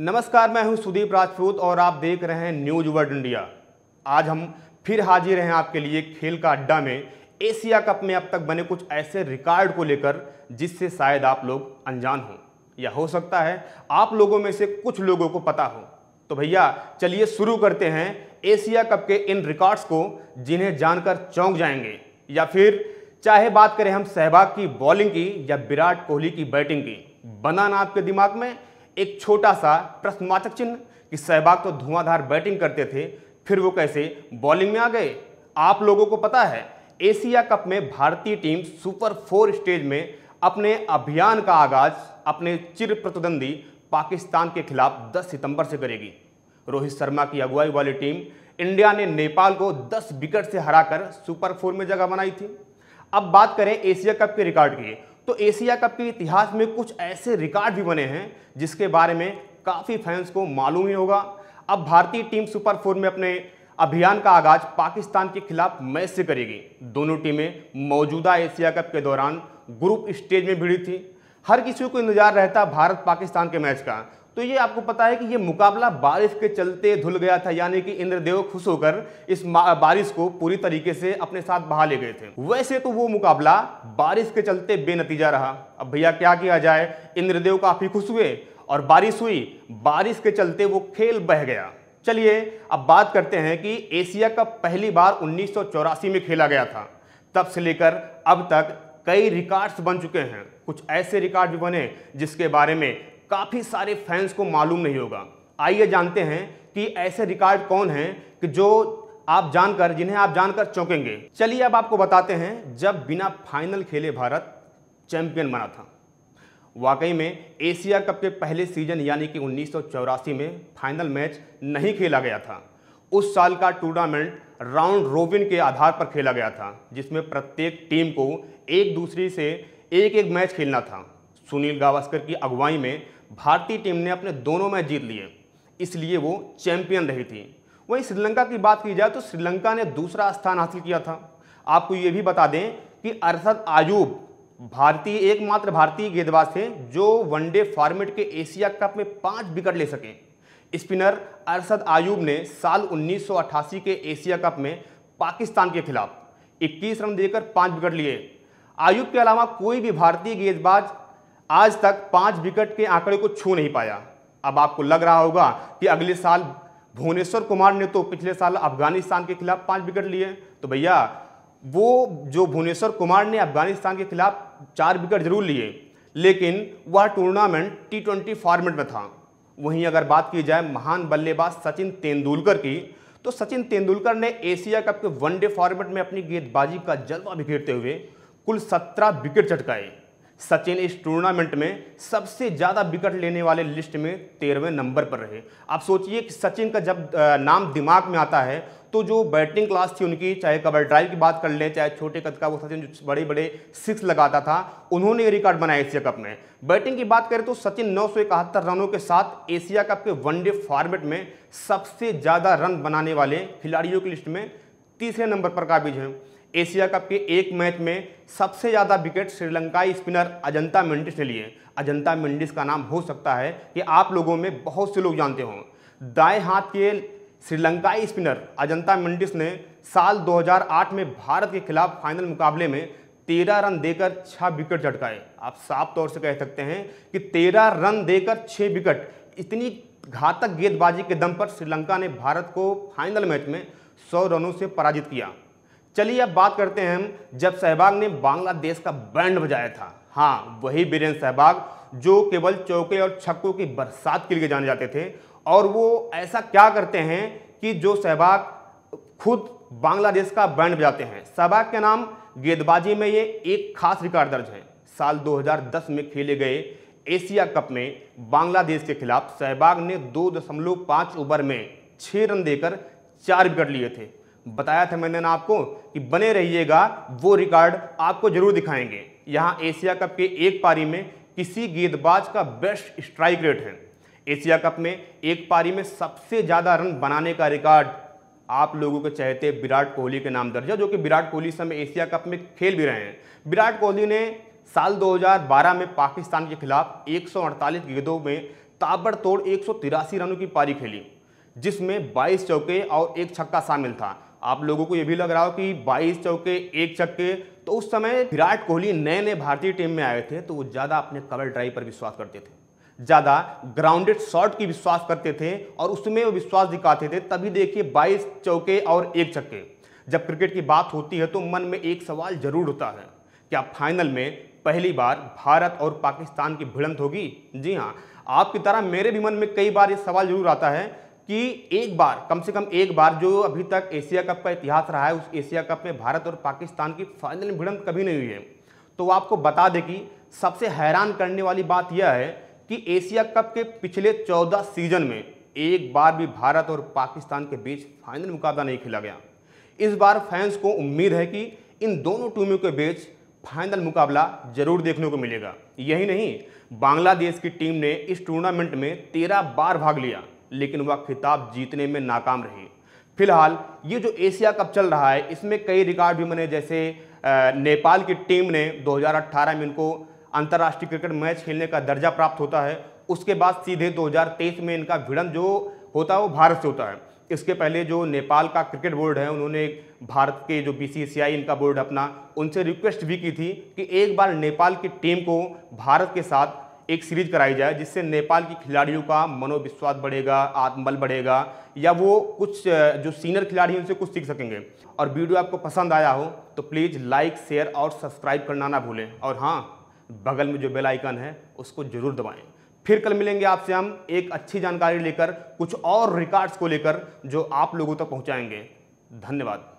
नमस्कार मैं हूं सुदीप राजपूत और आप देख रहे हैं न्यूज वर्ल्ड इंडिया आज हम फिर हाजिर हैं आपके लिए खेल का अड्डा में एशिया कप में अब तक बने कुछ ऐसे रिकॉर्ड को लेकर जिससे शायद आप लोग अनजान हों या हो सकता है आप लोगों में से कुछ लोगों को पता हो तो भैया चलिए शुरू करते हैं एशिया कप के इन रिकॉर्ड्स को जिन्हें जानकर चौंक जाएंगे या फिर चाहे बात करें हम सहबाग की बॉलिंग की या विराट कोहली की बैटिंग की बना ना आपके दिमाग में एक छोटा सा प्रश्नवाचक चिन्ह कि सहबाग तो धुआंधार बैटिंग करते थे फिर वो कैसे बॉलिंग में आ गए आप लोगों को पता है एशिया कप में भारतीय टीम सुपर फोर स्टेज में अपने अभियान का आगाज अपने चिर प्रतिद्वंदी पाकिस्तान के खिलाफ 10 सितंबर से करेगी रोहित शर्मा की अगुवाई वाली टीम इंडिया ने नेपाल को 10 विकेट से हराकर सुपर फोर में जगह बनाई थी अब बात करें एशिया कप के रिकॉर्ड की तो एशिया कप के इतिहास में कुछ ऐसे रिकॉर्ड भी बने हैं जिसके बारे में काफ़ी फैंस को मालूम ही होगा अब भारतीय टीम सुपर फोर में अपने अभियान का आगाज पाकिस्तान के खिलाफ मैच से करेगी दोनों टीमें मौजूदा एशिया कप के दौरान ग्रुप स्टेज में भिड़ी थी हर किसी को इंतजार रहता भारत पाकिस्तान के मैच का तो ये आपको पता है कि ये मुकाबला बारिश के चलते धुल गया था यानी कि इंद्रदेव खुश होकर इस बारिश को पूरी तरीके से अपने साथ बहा ले गए थे वैसे तो वो मुकाबला बारिश के चलते बेनतीजा रहा अब भैया क्या किया जाए इंद्रदेव काफी खुश हुए और बारिश हुई बारिश के चलते वो खेल बह गया चलिए अब बात करते हैं कि एशिया कप पहली बार उन्नीस में खेला गया था तब से लेकर अब तक कई रिकॉर्ड्स बन चुके हैं कुछ ऐसे रिकॉर्ड भी बने जिसके बारे में काफ़ी सारे फैंस को मालूम नहीं होगा आइए जानते हैं कि ऐसे रिकॉर्ड कौन हैं कि जो आप जानकर जिन्हें आप जानकर चौंकेंगे चलिए अब आपको बताते हैं जब बिना फाइनल खेले भारत चैंपियन बना था वाकई में एशिया कप के पहले सीजन यानी कि उन्नीस में फाइनल मैच नहीं खेला गया था उस साल का टूर्नामेंट राउंड रोबिन के आधार पर खेला गया था जिसमें प्रत्येक टीम को एक दूसरे से एक एक मैच खेलना था सुनील गावस्कर की अगुवाई में भारतीय टीम ने अपने दोनों मैच जीत लिए इसलिए वो चैंपियन रही थी वहीं श्रीलंका की बात की जाए तो श्रीलंका ने दूसरा स्थान हासिल किया था आपको ये भी बता दें कि अरसद आयूब भारतीय एकमात्र भारतीय गेंदबाज थे जो वनडे फॉर्मेट के एशिया कप में पांच विकेट ले सके स्पिनर अरसद आयूब ने साल 1988 के एशिया कप में पाकिस्तान के खिलाफ 21 रन देकर पांच विकेट लिए आयुब के अलावा कोई भी भारतीय गेंदबाज आज तक पाँच विकेट के आंकड़े को छू नहीं पाया अब आपको लग रहा होगा कि अगले साल भुवनेश्वर कुमार ने तो पिछले साल अफगानिस्तान के खिलाफ पाँच विकेट लिए तो भैया वो जो भुवनेश्वर कुमार ने अफगानिस्तान के खिलाफ चार विकेट जरूर लिए लेकिन वह टूर्नामेंट टी ट्वेंटी फॉर्मेट में था वहीं अगर बात की जाए महान बल्लेबाज सचिन तेंदुलकर की तो सचिन तेंदुलकर ने एशिया कप के वनडे फॉर्मेट में अपनी गेंदबाजी का जलवा बिखेरते हुए कुल सत्रह विकेट चटकाए सचिन इस टूर्नामेंट में सबसे ज़्यादा विकेट लेने वाले लिस्ट में तेरहवें नंबर पर रहे आप सोचिए कि सचिन का जब नाम दिमाग में आता है तो जो बैटिंग क्लास थी उनकी चाहे कबर ड्राइव की बात कर लें चाहे छोटे कद का वो सचिन जो बड़े बड़े सिक्स लगाता था उन्होंने ये रिकॉर्ड बनाया एशिया कप में बैटिंग की बात करें तो सचिन नौ रनों के साथ एशिया कप के वनडे फॉर्मेट में सबसे ज़्यादा रन बनाने वाले खिलाड़ियों की लिस्ट में तीसरे नंबर पर काबिज हैं एशिया कप के एक मैच में सबसे ज़्यादा विकेट श्रीलंकाई स्पिनर अजंता मेंडिस ने लिए अजंता मेंडिस का नाम हो सकता है कि आप लोगों में बहुत से लोग जानते हों दाएं हाथ के श्रीलंकाई स्पिनर अजंता मेंडिस ने साल 2008 में भारत के खिलाफ फाइनल मुकाबले में तेरह रन देकर छः विकेट झटकाए आप साफ तौर से कह सकते हैं कि तेरह रन देकर छः विकेट इतनी घातक गेंदबाजी के दम पर श्रीलंका ने भारत को फाइनल मैच में सौ रनों से पराजित किया चलिए अब बात करते हैं हम जब सहबाग ने बांग्लादेश का बैंड बजाया था हाँ वही बीरेंद्र सहबाग जो केवल चौके और छक्कों की बरसात के लिए जाने जाते थे और वो ऐसा क्या करते हैं कि जो सहबाग खुद बांग्लादेश का बैंड बजाते हैं सहबाग के नाम गेंदबाजी में ये एक खास रिकॉर्ड दर्ज है साल 2010 में खेले गए एशिया कप में बांग्लादेश के खिलाफ सहबाग ने 2.5 ओवर में छः रन देकर चार विकेट लिए थे बताया था मैंने ना आपको कि बने रहिएगा वो रिकॉर्ड आपको जरूर दिखाएंगे यहाँ एशिया कप के एक पारी में किसी गेंदबाज का बेस्ट स्ट्राइक रेट है एशिया कप में एक पारी में सबसे ज़्यादा रन बनाने का रिकॉर्ड आप लोगों के चाहते विराट कोहली के नाम दर्ज है जो कि विराट कोहली समय एशिया कप में खेल भी रहे हैं विराट कोहली ने साल 2012 में पाकिस्तान के खिलाफ 148 गेंदों में ताबड़तोड़ एक रनों की पारी खेली जिसमें 22 चौके और एक छक्का शामिल था आप लोगों को ये भी लग रहा हो कि 22 चौके एक छक्के तो उस समय विराट कोहली नए नए भारतीय टीम में आए थे तो वो ज़्यादा अपने कवर ड्राइव पर विश्वास करते थे ज़्यादा ग्राउंडेड शॉट की विश्वास करते थे और उसमें वो विश्वास दिखाते थे तभी देखिए 22 चौके और एक छक्के जब क्रिकेट की बात होती है तो मन में एक सवाल जरूर होता है क्या फाइनल में पहली बार भारत और पाकिस्तान की भिड़ंत होगी जी हाँ आपकी तरह मेरे भी मन में कई बार ये सवाल जरूर आता है कि एक बार कम से कम एक बार जो अभी तक एशिया कप का इतिहास रहा है उस एशिया कप में भारत और पाकिस्तान की फाइनल भिड़ंत कभी नहीं हुई है तो आपको बता दें कि सबसे हैरान करने वाली बात यह है कि एशिया कप के पिछले 14 सीजन में एक बार भी भारत और पाकिस्तान के बीच फाइनल मुकाबला नहीं खेला गया इस बार फैंस को उम्मीद है कि इन दोनों टीमों के बीच फाइनल मुकाबला जरूर देखने को मिलेगा यही नहीं बांग्लादेश की टीम ने इस टूर्नामेंट में तेरह बार भाग लिया लेकिन वह खिताब जीतने में नाकाम रही फिलहाल ये जो एशिया कप चल रहा है इसमें कई रिकॉर्ड भी बने जैसे नेपाल की टीम ने 2018 में इनको अंतर्राष्ट्रीय क्रिकेट मैच खेलने का दर्जा प्राप्त होता है उसके बाद सीधे 2023 में इनका भिड़न जो होता है वो भारत से होता है इसके पहले जो नेपाल का क्रिकेट बोर्ड है उन्होंने भारत के जो बीसीसीआई इनका बोर्ड अपना उनसे रिक्वेस्ट भी की थी कि एक बार नेपाल की टीम को भारत के साथ एक सीरीज कराई जाए जिससे नेपाल की खिलाड़ियों का मनोविश्वास बढ़ेगा आत्मबल बढ़ेगा या वो कुछ जो सीनियर खिलाड़ी हैं उनसे कुछ सीख सकेंगे और वीडियो आपको पसंद आया हो तो प्लीज़ लाइक शेयर और सब्सक्राइब करना ना भूलें और हाँ बगल में जो बेल आइकन है उसको ज़रूर दबाएँ फिर कल मिलेंगे आपसे हम एक अच्छी जानकारी लेकर कुछ और रिकॉर्ड्स को लेकर जो आप लोगों तक पहुँचाएंगे धन्यवाद